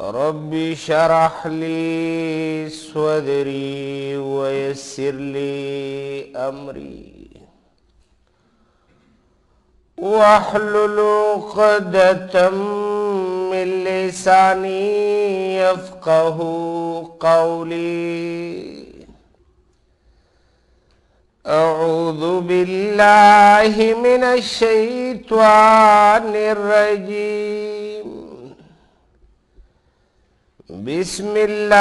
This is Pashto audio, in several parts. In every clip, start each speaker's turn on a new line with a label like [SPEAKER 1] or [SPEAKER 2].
[SPEAKER 1] رب شرح لي صدري ويسر لي أمري واحلل عقدة من لساني يفقه قولي أعوذ بالله من الشيطان الرجيم بسم الله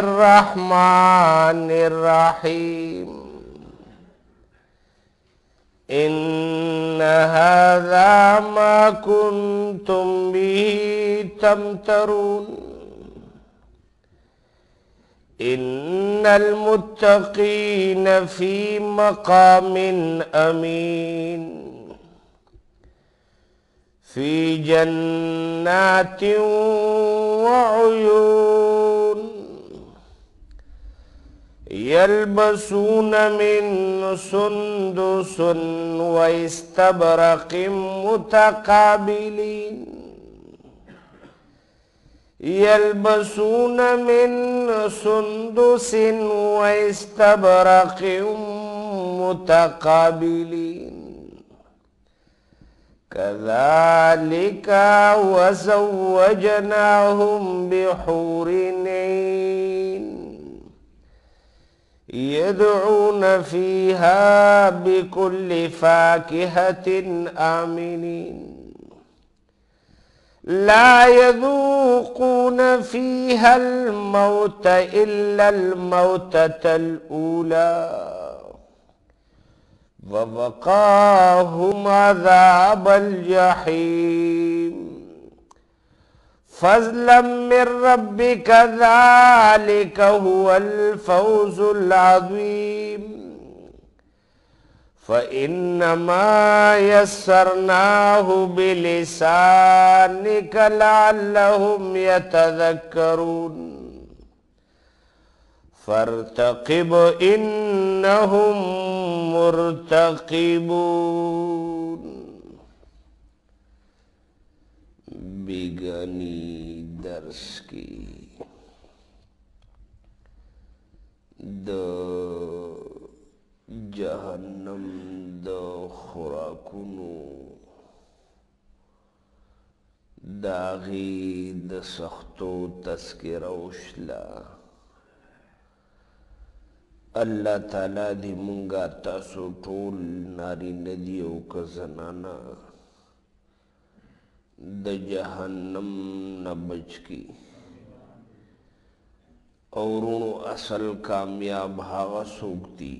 [SPEAKER 1] الرحمن الرحيم إن هذا ما كنتم به تمترون إن المتقين في مقام أمين في جنات وعيون يلبسون من سندس واستبرق متقابلين يلبسون من سندس واستبرق متقابلين كذلك وزوجناهم بحور عين يدعون فيها بكل فاكهة آمنين لا يذوقون فيها الموت إلا الموتة الأولى ووقاهم عذاب الجحيم فضلا من ربك ذلك هو الفوز العظيم فإنما يسرناه بلسانك لعلهم يتذكرون فارتقب إنهم مرتقبون بیگانی درس کی د جهنم د خوراکونو داغي د سختو تذکره وشله الله تعالی دې مونږه تاسو ټول نارینه دي او که زنانه د جهنم نه بچ کی او رونو اصل کامیاب هغه څوک دي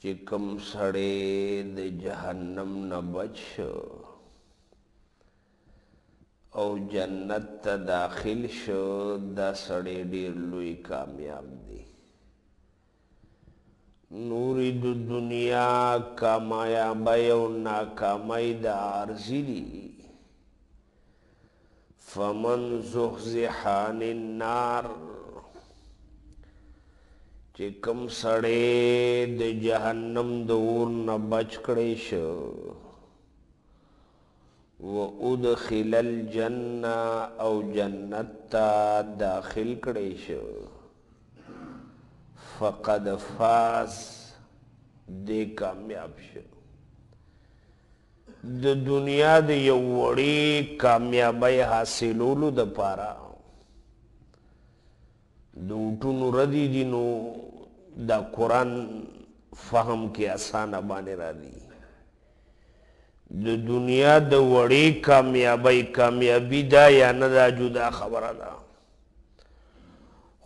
[SPEAKER 1] چې کم سړی د جهنم نه بچ شو او جنت ته داخل شو دا سړی ډیر لوی کامیاب دی نوری د دنیا کامیابی او ناکامی د عارضی دی فمن زحزح عن النار چې کوم سړی د جهنم د اور نه بچ کړی شو و ادخل الجنه او جنت ته داخل کړي شو فقد فاز دې کامیاب شو د دنیا د یو وړي کامیابی حاصلولو د پاره د ټونو ردی دینو د قران فهم کې اسانه باندې را دي د دنیا د وړې کامیابی کامیابی دا یا نه دا جدا خبره ده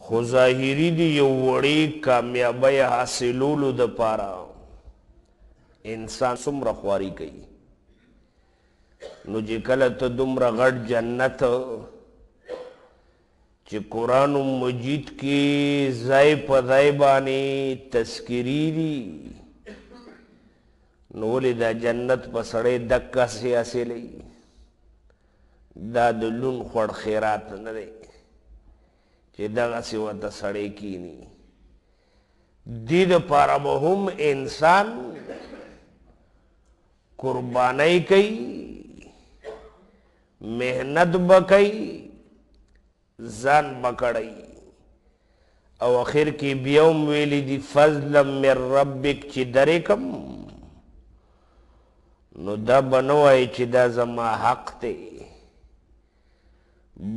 [SPEAKER 1] خو ظاهری دی یو وړې کامیابی حاصلولو د پاره انسان څومره خواري کوي نو چې کله ته دومره غټ جنت چې قرآن مجید کې ځای په ځای باندې تذکری دي نو ولې دا جنت په سړی دکه سي حاصلوي دا د لون خوړ خیرات نه دی چې دغسې ورته سړی کینی دې دپاره به هم انسان قربانۍ کوي محنت به کوي ځان بکړی او اخر کې بیا هم ویلي دي فضلا من ربک چې درې کم نو دا بنوای چې دا زما حق دی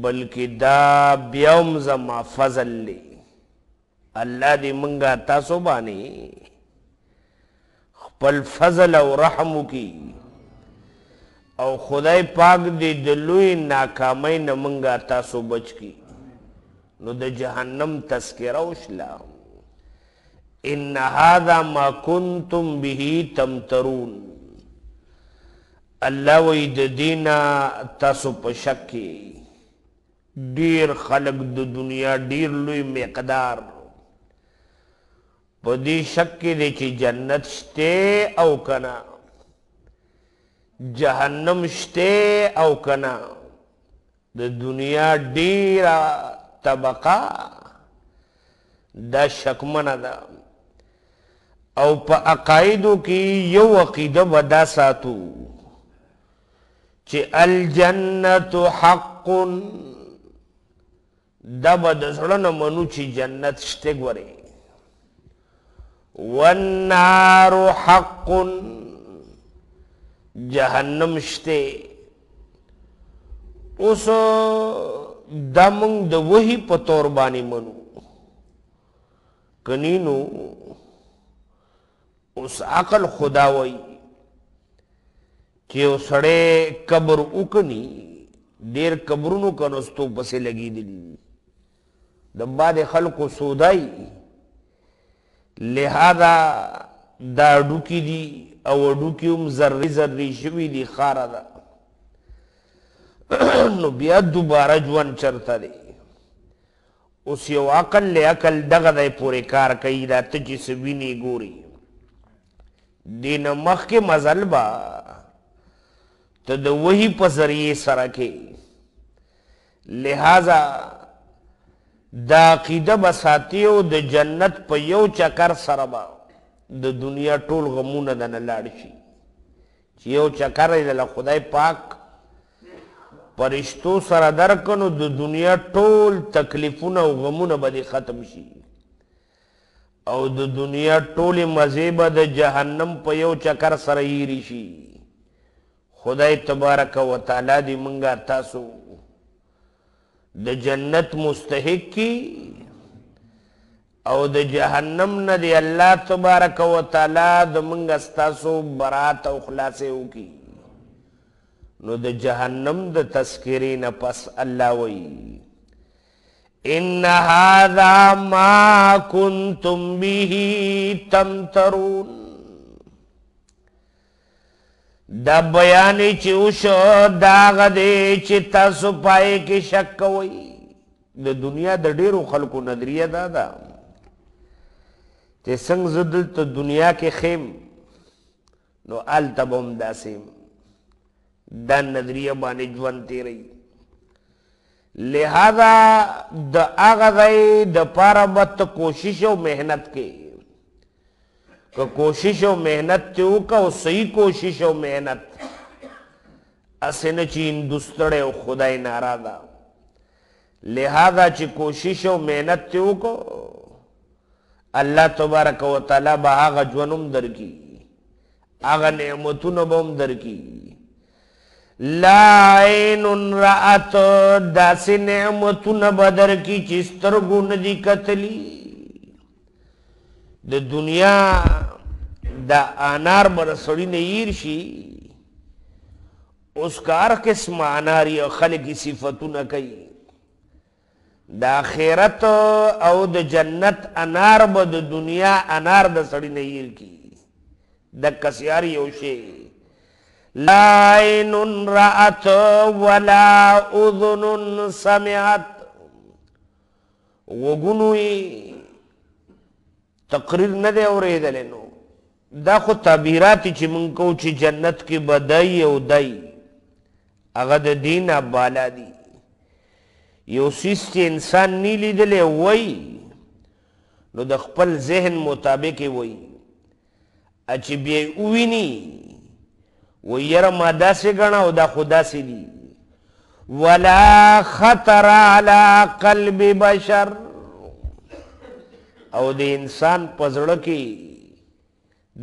[SPEAKER 1] بلکې دا بیاوم زما فضل دی الله دې مونږه تاسو باندې خپل فضل او رحم کی او خدای پاک دې د لوی ناکامۍ نه مونږه تاسو بچ کی نو د جهنم تذکره وشلا ان هذا ما كنتم به تمترون الله وی د دینا تاسو په شک کې ډیر خلق د دنیا ډیر لوی مقدار په دې شک کې دی چې جنت شته او کنا جهنم شته او کنا د دنیا ډیر طبقه دا شکمنه ده او په عقایدو کې یو عقیده ودا ساتو چې الجنه حق دا به د زړه نه منو چې جنت شته ګوري والنار حق جهنم شته اوس دا موږ د وਹੀ په تور باندې منو کنینو اوس عقل خدا وایي چې یو سړی قبر وکني ډیر قبرونو کنستو پسې لګېدلي د بعد خلکو سودای لہذا دا ډوکي دي او ډوکي هم ذرې ذرې شوي دي خاره ده نو بیا دوباره ژوند چرته دی اوس یو عقل له عقل دغه دی پورې کار کوي دا ته چې څه وینې ګوري دې نه مخکې مزل به ته د وحی په ذریعه سره کې لہذا دا عقیده بساتی او د جنت په یو چکر سره با د دنیا ټول غمونه د نه لاړ شي چې یو چکر یې له خدای پاک پرشتو سره درکنو د دنیا ټول تکلیفونه او غمونه به ختم شي او د دنیا ټول مزه به د جهنم په یو چکر سره هیری شي خدای تبارک و تعالی دی منگا تاسو د جنت مستحق کی او د جهنم نه دی الله تبارک و تعالی د منگا تاسو برات او خلاصې وکي نو د جهنم د تذکری نه پس الله وایي ان هذا ما كنتم به تمترون دا بیانی چې وشو دا غدې چې تاسو پای کې شک کوئ د دنیا د ډیرو خلکو نظریه دا ده چې څنګه زه دلته دنیا کې خیم نو هلته به هم داسې دا نظریه باندې ژوند تېروي لہذا د هغه ځای دپاره به ته کوشش او محنت کې که کوشش او مهنت ته وکاو صحیح کوشش او مهنت اسنه چې هندستړې او خدای ناراضه لہذا چې کوشش او مهنت ته وکاو الله تبارک وتعالى به هغه ژوندوم درکې هغه نعمتونه به هم درکې لا عین رأت داسې نعمتونه به درکې چې سترګو نه دي کتلی د دنیا د انار مر سړی نه ير شي اوس کار قسم انار یو خلق صفاتونه کوي د اخرت او د جنت انار به د دنیا انار د سړی نه ير کی د کسیار یو شي لا عين رأت ولا اذن سمعت وګنوي تقریر نه دی اورېدلی نو دا خو تعبیرات چې مونږ کو چې جنت کې بدای او دای هغه د دین بالا دی یو سیس چې انسان نی لیدلی وای نو د خپل ذهن مطابق وای چې بیا وویني و یره ما داسې ګڼه او دا خو داسې دي ولا خطر على قلب بشر او د انسان په زړه کې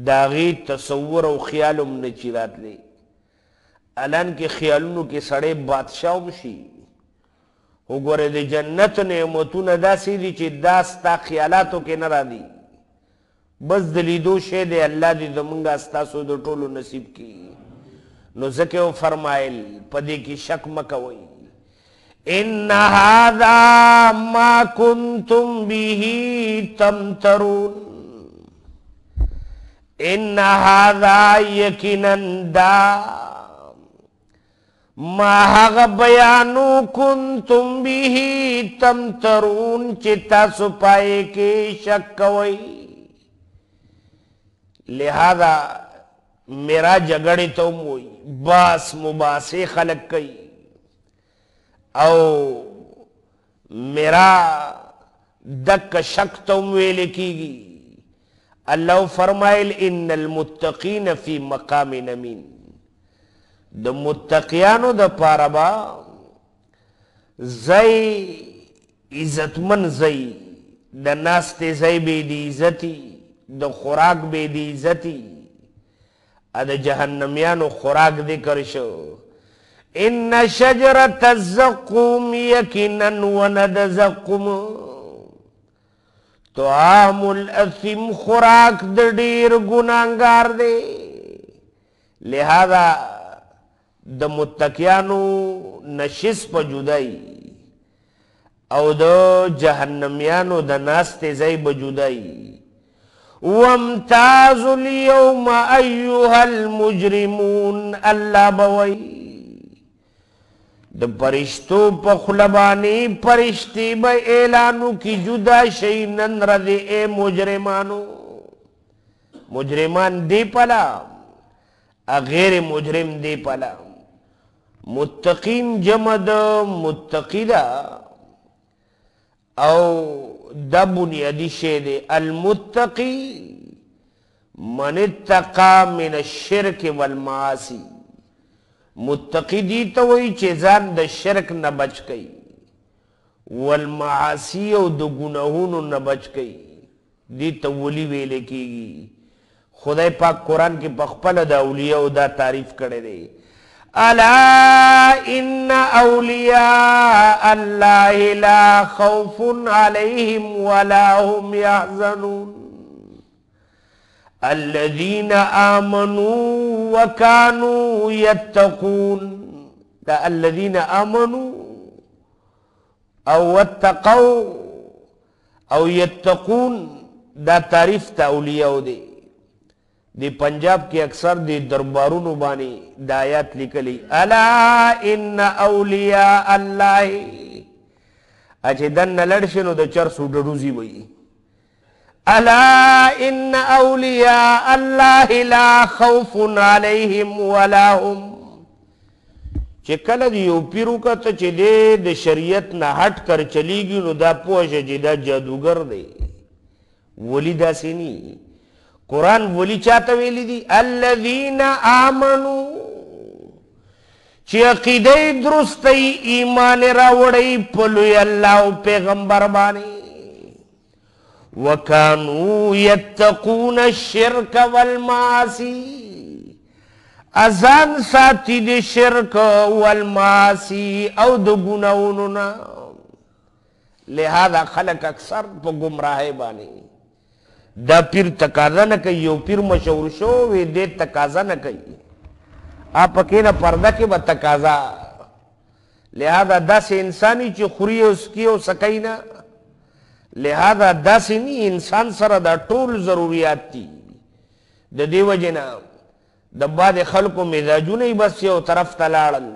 [SPEAKER 1] داغي تصور او خیال هم نه چی راتلی الان کې خیالونو کې سړی بادشاه هم شي وګوره د جنت نعمتونه داسې دي چې دا ستا خیالاتو کې نه راځي بس د لیدو شی دی الله دې زمونږ ستاسو د ټولو نصیب کړي نو ځکه فرمایل په دې کې شک مه کوئ ان هذا ما كنتم به تمترون ان هذا یقینا دا ما هغه بیانو کنتم به تمترون چې تاسو پای کې شک کوئ لہذا میرا جګړې ته وای باس مباسه خلق کوي او میرا دک شک تم ویل کیږي الله فرمایل ان المتقین فی مقام نمین د متقیانو د پاربا زئی عزتمن زئی د ناستې زئی به دی عزتی د خوراک به دی عزتی ا د جهنميانو خوراک ذکر شو ان شجرة الزقوم يكنا وند زقوم طعام الاثم خوراک د ډیر ګناګار دی لہذا د متقیانو نشس په جدای او د جهنميانو د ناس ته ځای به جدای وامتاز اليوم ايها المجرمون الله بوي د پرشتو په خلبانی پرشتي به اعلانو کی جدا شي نن رضی اے مجرمانو مجرمان دی پلا غیر مجرم دی پلا متقین جمد متقیدا او د بنیادی شی دی المتقی من اتقا من الشرک والمعاصی متقی دی ته وای چې ځان د شرک نه بچ کئ والمعاصی او د ګناهونو نه بچ کئ دی ته ولی ویل کیږي خدای پاک قران کې بخپل د اولیاء او دا تعریف کړی دی الا ان اولیاء الله لا خوف عليهم ولا هم يحزنون الذين آمنوا وكانوا يتقون دا الذين آمنوا أو واتقوا أو يتقون دا تعریف ته اولیاء دی د پنجاب کې اکثر د دربارونو باندې د آیات لیکلي الا ان اولیاء الله اچ دن لړشنو د چر سوډوزی وایي الا ان اولیاء الله لا خوف علیهم ولا هم چې کله دی یو پیرو کته چې د شریعت نه هټ کر چلیږي نو دا پوهشه چې دا جادوګر دی ولی دا سینی قران ولی چاته ویلی دی الذین آمنو چې عقیده درسته ایمان راوړی په لوی الله او پیغمبر باندې وکانو یتقون الشرک والمعاصی ازان ساتی دی شرک والمعاصی او د ګناونونا لہذا خلق اکثر په گمراهی باندې دا پیر تقاضا نه کوي یو پیر مشهور شو وی دې تقاضا نه کوي اپ کې نه پرده کې به تقاضا لہذا داسې انساني چې خوري اوس کې او سکینه لہذا داسې نه انسان سره دا ټول ضروریات دي د دې وجې نه د بعضې خلکو مزاجونه یې بس یو طرف ته لاړل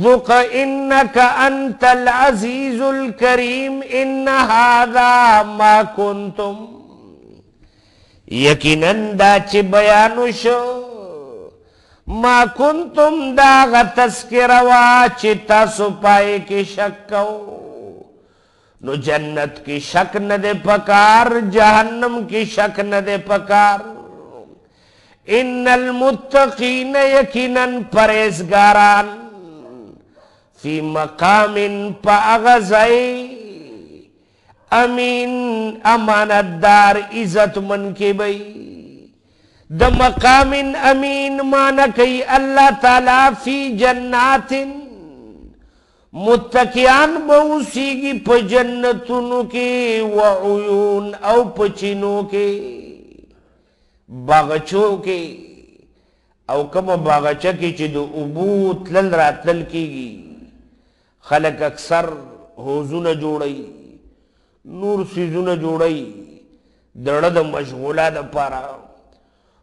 [SPEAKER 1] ذوق انك انت العزيز الكريم ان هذا ما كنتم یقینا دا چې بیان شو ما كنتم دا غ تذکره وا چې تاسو پای کې شک کوو نو جنت کی شک نہ دے پکار جہنم کی شک نہ دے پکار ان المتقین مقام پا اغزائی امین امانت دار عزت من کی بئی دا مقام امین کئی اللہ تعالی فی جناتن متقیان به اوسیږي په جنتونو کې و عیون او په چینو کې باغچو کې او کومه باغچه کې چې د اوبو تلل راتلل کېږي خلک اکثر حوزونه جوړوي نور سیزونه جوړوي د د مشغوله دپاره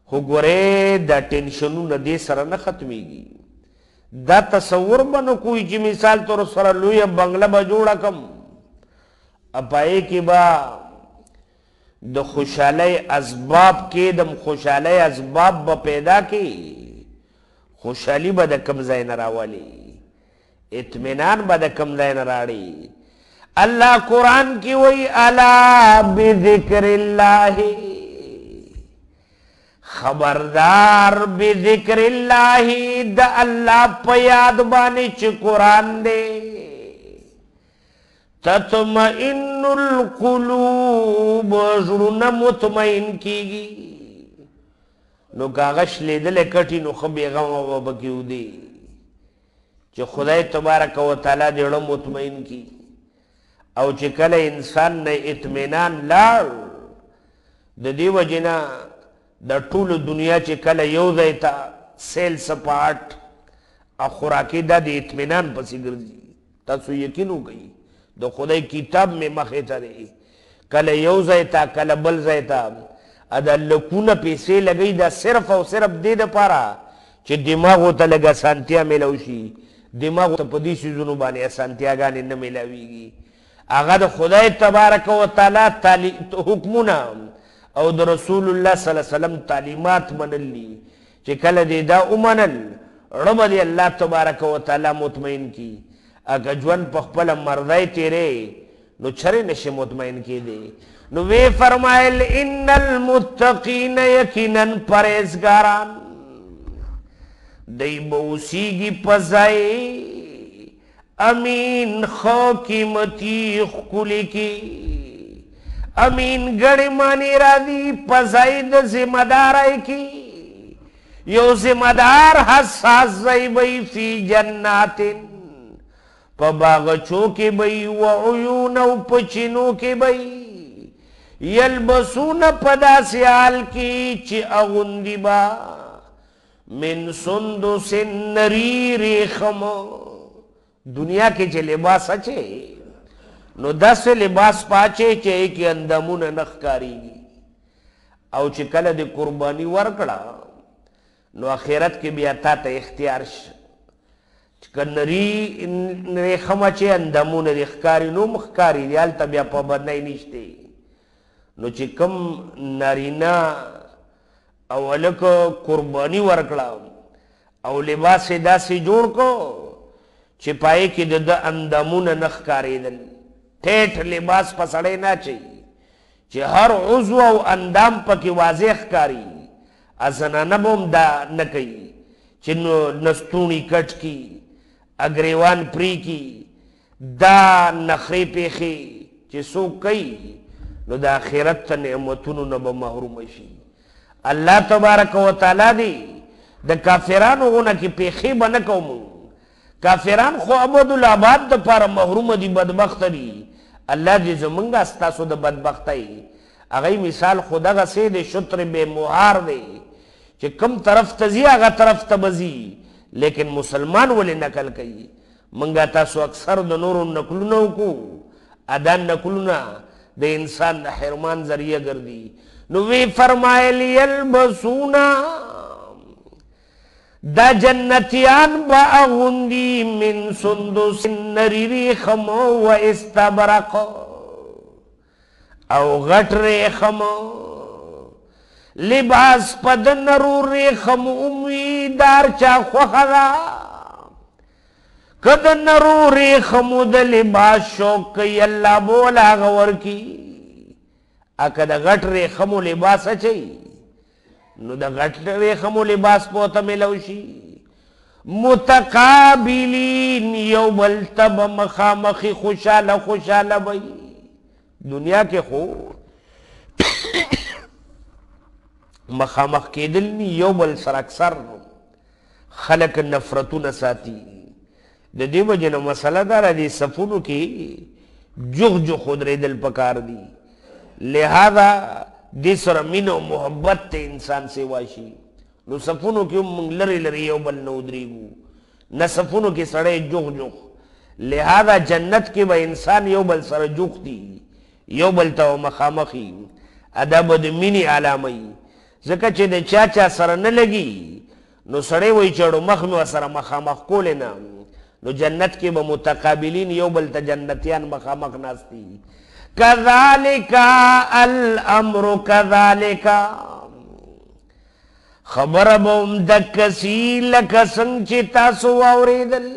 [SPEAKER 1] خو ګورې دا ټینشنونه دې سره نه ختمیږي دا تصور بنو کوئی چې مثال تر سره لوی بنگله به جوړه کم اپای کې با د خوشاله اسباب کې د خوشاله اسباب به پیدا کی خوشحالی به د کم ځای نه راولي اطمینان به د کم ځای نه راړي الله قران کې وایي الا بذکر الله خبردار بذکر الله د الله په یاد باندې چې قران دی تطمئن القلوب زړونه مطمئن کیږي نو کاغش لیدل کټی نو خو بیغم وبکیو دی چې خدای تبارک وتعالى دې له مطمئن کی او چې کله انسان نه اطمینان لاړ د دې وجنه د ټولو دنیا چې کله یو ځای ته سیل سپاټ او خوراکي دا د اطمینان پسې ګرځي تاسو یقین وکړئ د خدای کتاب مې مخې ته رہی کله یو ځای ته کله بل ځای ته ادا لکونه پیسې لګی دا صرف او صرف دې دپاره چې دماغو ته لږ اسانتیا میلو شي دماغو ته په دې څیزونو باندې اسانتیاګانې نه میلاویږي هغه د خدای تبارک و تعالی حکمونه او د رسول الله صلی الله علیه وسلم تعلیمات منلی چې کله دې دا ومنل رب دې الله تبارک وتعالی مطمئن کی اګه ژوند په خپل مرضای تیرې نو چرې نشي مطمئن کېدی نو وی فرمایل ان المتقین یقینا پرهیزګاران دای بوسیږي پزای امین خو قیمتي خکلی کی امین گڑی مانی را دی پزاید ذمہ دارائی کی یو ذمہ دار حساس زی بی فی جنات پا باغچو کی بی و عیون و پچینو کی بی یلبسون پدا سیال کی چی اغندی با من سندو سن نری ریخم دنیا کې چې لباس اچه نو داسې لباس پاچې چې کې اندامونه نخ کاریږي او چې کله د قرباني ورکړه نو اخرت کې بیا تا ته اختیار شي چې کنری نه خمه چې اندامونه د ښکاری نو مخکاری دی هلته بیا پابندۍ نشته نو چې کم نارینه او هلک قرباني ورکړه او لباس یې داسې جوړ کو چې پای کې د ده اندامونه نه ښکارېدل ټیټ لباس په سړی نه چي چې هر عضو او اندام پکې واضح ښکاري ازنانه هم دا نه کوي چې نستونی کټ کی اګریوان پری کی دا نخری پیخي چې سو کوي نو د آخرت ته نعمتونو نه به محروم شي الله تبارک وتعالی دی د کافرانو غونه کې پیخي به نه کومو کافران خو عبد العباد د پاره محروم دي بدبخت دي الله دې زمونږه ستاسو د بدبختۍ هغه مثال خو دغه سې د شطر بے مهار دی چې کم طرف ته ځي هغه طرف ته بځي لیکن مسلمان ولې نقل کوي منګه تاسو اکثر د نورو نقلونو کو ادا نقلونه د انسان د حرمان ذریعہ ګرځي نو وی فرمایلی البسونا دا جنتیان با اغندی من سندس نریری خمو و استبرق او غٹ ریخمو لباس پد نرو ریخم امیدار چا خوخدا کد نرو ریخم د لباس شوق کی اللہ بولا غور کی اکد غٹ ریخم لباس چئی نو د غټ ریخمو لباس پوته ملو شي متقابلین یو بل ته به مخامخې خوشحاله خوشحاله وي دنیا کې خو مخامخ کېدل نه یو بل سره اکثر خلک نفرتونه ساتي د دې وجې نه مسله دا را دي صفونو کې جغ جغ ودرېدل پکار دي لہذا دې سره مینه او محبت ته انسان سیوا شي نو صفونو کې موږ لرې لرې یو بل نه ودرېږو نه صفونو کې سړی جوغ جوغ لہذا جنت کې به انسان یو بل سره جوغ دي یو بل ته مخامخي ادب د مینې علامه ځکه چې د چا چا سره نه لګي نو سړی وایي چې مخ مې سره مخامخ کولی نه نو جنت کې به متقابلین یو بل ته جنتیان مخامخ ناست دي کذالکا الامر کذالکا خبر بوم د کسی لک سنگ چی تاسو اوریدل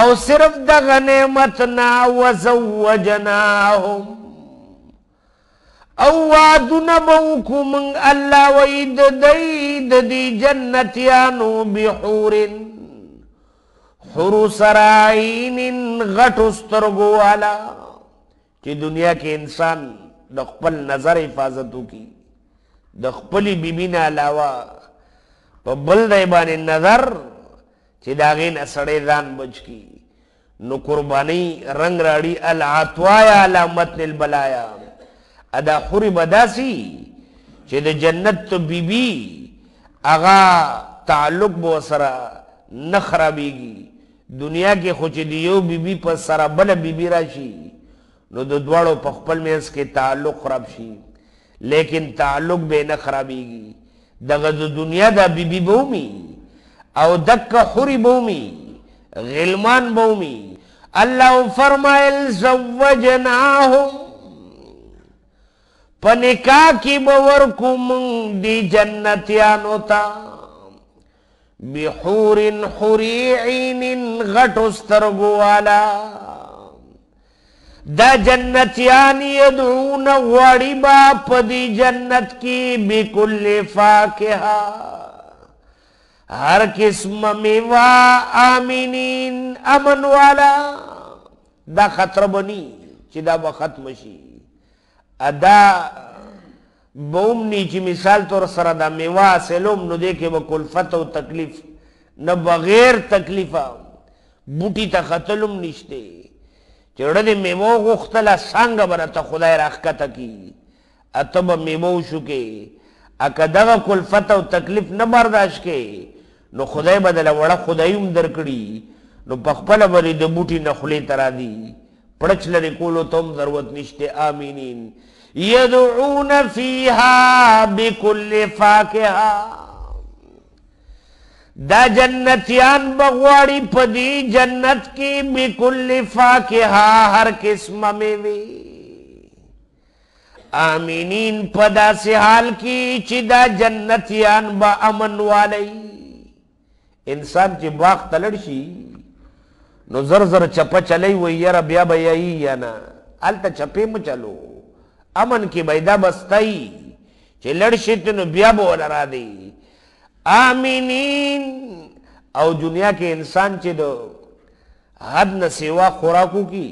[SPEAKER 1] او صرف د غنیمت نا وزوجناهم او وعدنا بوکو من الله وید دید دی جنتیانو بحورن حرو سرائین غٹو سترگو علا چې دنیا کې انسان د خپل نظر حفاظت وکي د خپل بیبي نه علاوه په بل ځای باندې نظر چې دا غین اسړې ځان بچ کی نو قربانی رنگ راړي العطوایا علامت البلایا ادا خوري بداسي چې د جنت ته بیبي اغا تعلق بو سره نخرابيږي دنیا کې خوچ دیو بیبي په سره بل بیبي راشي نو د دوړو په خپل مینس کې تعلق خراب شي لیکن تعلق به نه خرابيږي دغه د دنیا د بیبي بومي او دک حری بومي غلمان بومي الله فرمایل زوجناهم پنکا کی باور کوم دی جنتیانو تا بحور حری عین غټو سترګو والا دا جنتیان یدعون غواړي با په دې جنت کې بكل فاکهه هر قسم میوا امینین امن والا دا خطر بنی چې دا به ختم شي ادا بومنی چې مثال تور سره دا میوا سلوم نو دې کې به کلفت او تکلیف نه بغیر تکلیفه بوټي ته ختلم نشته چې ړه دې میمو غوښتله څنګه به راته خدای راښکته کي اته به میمو شو کې ا که دغه کلفت او تکلیف نه برداشت کې نو خدای به دله وړه خدایي هم درکړي نو په خپله به د بوټي نه خولې ته رادي پړچ لرې کولو ته هم ضرورت نشته آمینین یدعون فیها بکل فاکهه دا جنتیان بغواړي په دې جنت کې بكل فاکهه هر قسمه میوي آمینین په داسې حال کې چې دا جنتیان به امن والی انسان چې باغ ته لړ شي نو زر زر چپه چلی وي یاره بیا به یایي یا نه هلته چپې مو چلو امن کې به دا بستی چې لړ شي ته نو بیا به ولرا دی امینین او دنیا کې انسان چې د حد نه سیوا خوراکو کی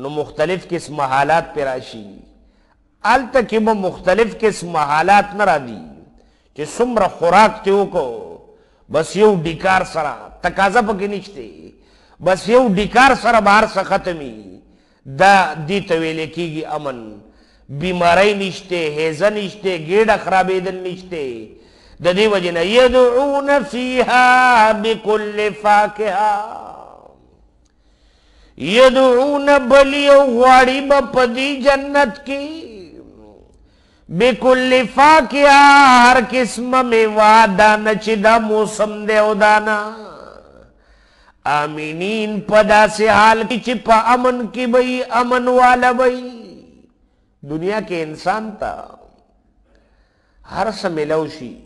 [SPEAKER 1] نو مختلف قسم حالات پر راشي الته کې مو مختلف قسم حالات نه راځي چې څومره خوراک ته وکړو بس یو ډیکار سره تقاضا پکې نشته بس یو ډیکار سره بهر څخه ختمي دا دې ته ویل کېږي امن بیماری نشته هیزه نشته ګیډه خرابېدل نشته د دې وجه نه یدعون فیها بكل فاکهه یدعون بلی او غواړي به په دې جنت کې بكل فاکهه هر قسمه میوه دانه چې دا موسم دی او دانه امینین په داسې حال کې چې په امن کې به امن والا وي دنیا کې انسان ته هر څه ملو شي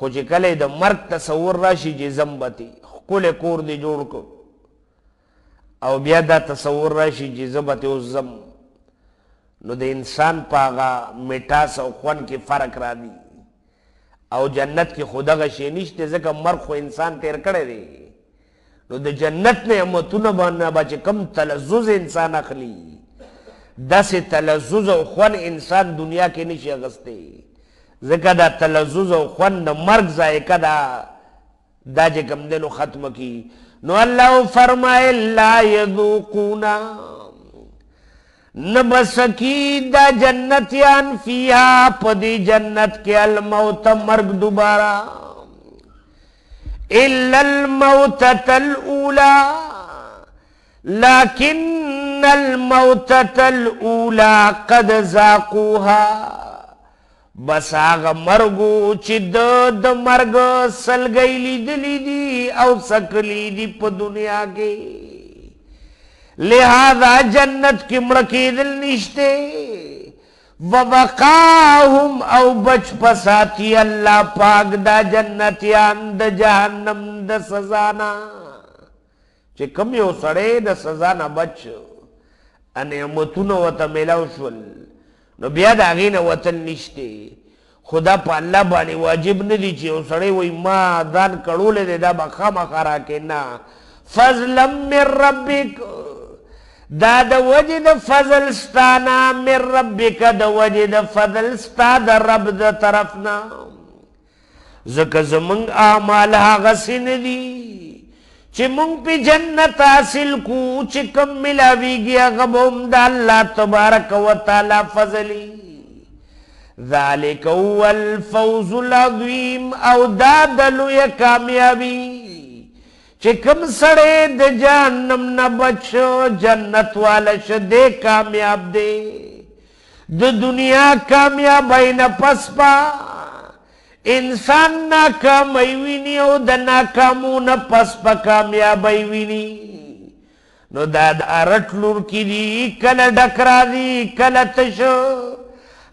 [SPEAKER 1] خو چې کله د مرګ تصور راشي چې زمبتي خپل کور دی جوړ کو او بیا دا تصور راشي چې زبته او زم نو د انسان پاغا میټاس او خون کې فرق را دي او جنت کې خدا غشي نشته ځکه مرګ خو انسان تیر کړی دی نو د جنت نعمتونه باندې بچ کم تلذذ انسان اخلي داسې تلذذ او خون انسان دنیا کې نشي اغسته زکا دا تلزوز و خون دا مرگ زائکا دا دا جے کم دنو ختم کی نو اللہ فرمائے لا یذوقونا نبسکی دا جنتیان فیہا پدی جنت کے الموت مرگ دوبارا اللہ الموت تل اولا لیکن الموت تل اولا قد زاقوها بس هغه مرګو چې د د مرګ سلګی لیدلی دي او سکلی دي په دنیا کې لہذا جنت کې مړ کېدل نشته وبقاهم او بچ پساتی الله پاک دا جنتیان د جهنم د سزا نه چې کم یو سړی د سزا نه بچ انعمتونه وته ملاو شول نو بیا د هغې نه وتل نشته خو دا په الله باندې واجب نه دي چې یو سړی وایي ما ځان کړولی دی دا به خامخا راکې نه فضلا من ربک دا د وجې د فضل ستا نه من ربک د وجې د فضل ستا د رب د طرف نه ځکه زمونږ اعمال هغسې نه دي چې مونږ په جنت حاصل کو چې کوم ملاویږي هغه هم د الله تبارک وتعالى فضلی ذالک هو الفوز العظیم او دا دلوی کامیابی چې کوم سړی د جهنم نه بچو جنت والا شده کامیاب دی د دنیا کامیابی نه پس پا انسان ناکام ویني او د ناکامونو پس په کامیابی ویني نو دا د ارټ لور کې دی کله ډکرا دی کله تش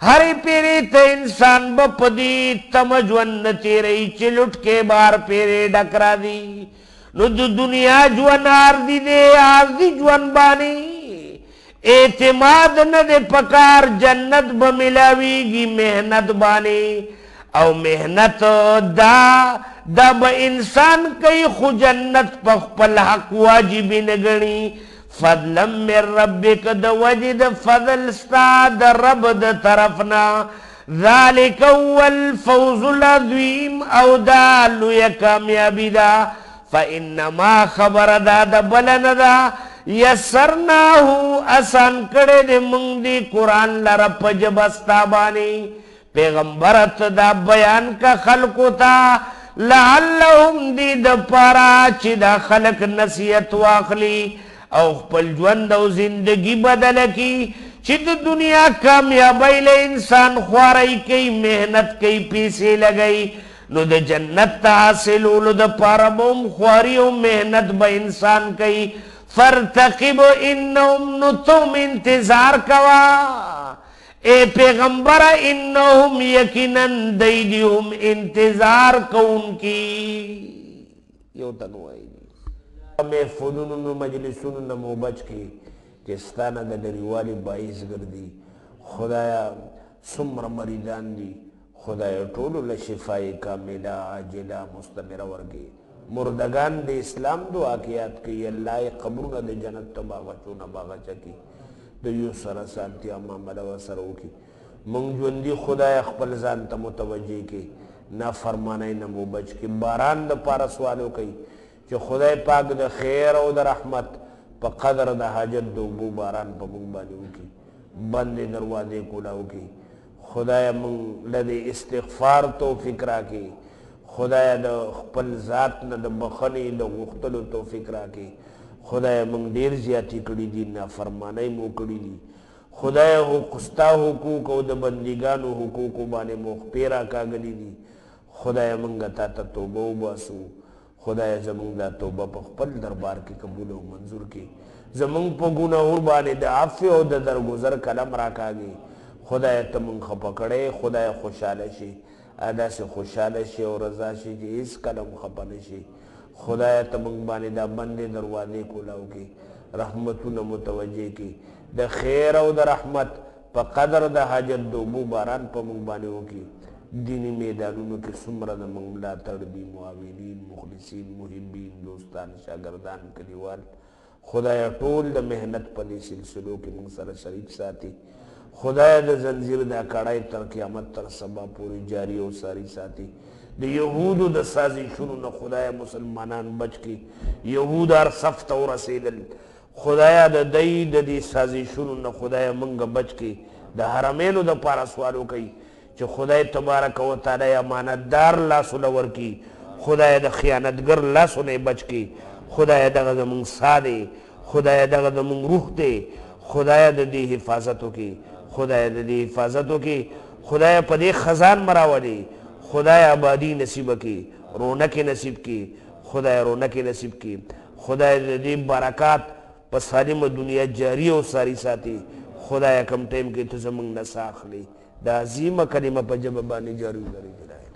[SPEAKER 1] هر پیری ته انسان به پدی تم ژوند تیرې چلټ کې بار پیری ډکرا دی نو د دنیا ژوند ار دی دې ار دی ژوند باندې اعتماد نه د پکار جنت به ملاويږي مهنت باندې او مهنت دا دا به انسان کوي خو جنت په خپل حق واجب نه غني فضلا من ربک د وجد فضل ستا د رب د طرفنا ذالک هو الفوز العظیم او دا لویه کامیابی ده فانما خبر دا د بل نه ده یسرناه اسان کړی د مونږ دی قران لره په جبستا باندې پیغمبر ته دا بیان کا خلقو ته لعلهم دې د پاره چې دا خلق نصیحت واخلي او خپل ژوند او زندگی بدل کی چې د دنیا کامیابی له انسان خواري کوي مهنت کوي پیسې لګي نو د جنت حاصلولو د پاره بوم خواري او مهنت به انسان کوي فرتقب انهم نتم انتظار کوا اے پیغمبر انہم یقیناً دیدیہم انتظار کون کی یو تنوائی دی محفظون و مجلسون نمو بچ کی جستانا دا دریوالی باعث گردی خدایا سمر مریدان دی خدایا ټولو لشفائی کاملا عاجلا مستمر ورگی مردگان د اسلام دعا کیات کی اللہ قبرنا د جنت تباغچو نباغچا کی د یو سره ساتیا معامله ورسره وکړي موږ ژوندي خدای خپل ځان ته متوجه کړي نافرمانی نه مو بچ کړي باران د پاره سوال وکړي چې خدای پاک د خیر او د رحمت په قدر د حاجت د اوبو باران په موږ باندې وکړي بندې دروازې کولا وکړي خدای موږ له دې استغفار توفیق راکړي خدای د خپل ذات نه د بخنې د غوښتلو توفیق راکړي خدای مونږ ډیر زیاتی کړی دي نافرمانی مو کړی دي خدای او قستا حقوق او د بندګانو حقوق باندې مو خپیرا کاغلی دي خدای مونږ ته ته توبه وباسو خدای زمونږ دا توبه په خپل دربار کې قبول او منظور کړي زمونږ په ګناهور باندې د عفو او د درگذر کلم راکاږي خدای ته مونږ خپکړې خدای خوشاله شي ادا سه خوشاله شي او رضا شي چې هیڅ کلم خپنه شي خدای ته موږ باندې دا بندې دروازې کولاو کې رحمتونه متوجه کې د خیر او د رحمت په قدر د حاجت د اوبو باران په موږ باندې وکړي دینی میدانونو کې څومره د موږ ملاتړ دي معاونین مخلصین محبین دوستان شاګردان کلیوال خدای ټول د مهنت په دې سلسلو کې موږ سره شریک ساتي خدای د زنجیر دا کړای تر قیامت تر سبا پوری جاری او ساری ساتي د يهودو د سازشونو نه خدای مسلمانان بچ کی يهود ار صف ته رسیدل خدای د دای د دې سازشونو نه خدای مونږ بچ کی د حرمینو د پارا سوالو کوي چې خدای تبارک و تعالی امانتدار لاسونه ورکی خدای د خیانتګر لاسونه بچ کی خدای دغه زمونږ ساده خدای دغه زمونږ روح دی خدای د دې حفاظت وکړي خدای د دې حفاظت وکړي خدای په دې خزان مراولي خدای آبادی نصیب کړي رونق نصیب کړي خدای رونق نصیب کړي خدای د دې برکات په سالم دنیا جاری او ساری ساتي خدای کم ټیم کې ته زمونږ نه ساخلي دا عظیمه کلمه په جبه باندې جاری لري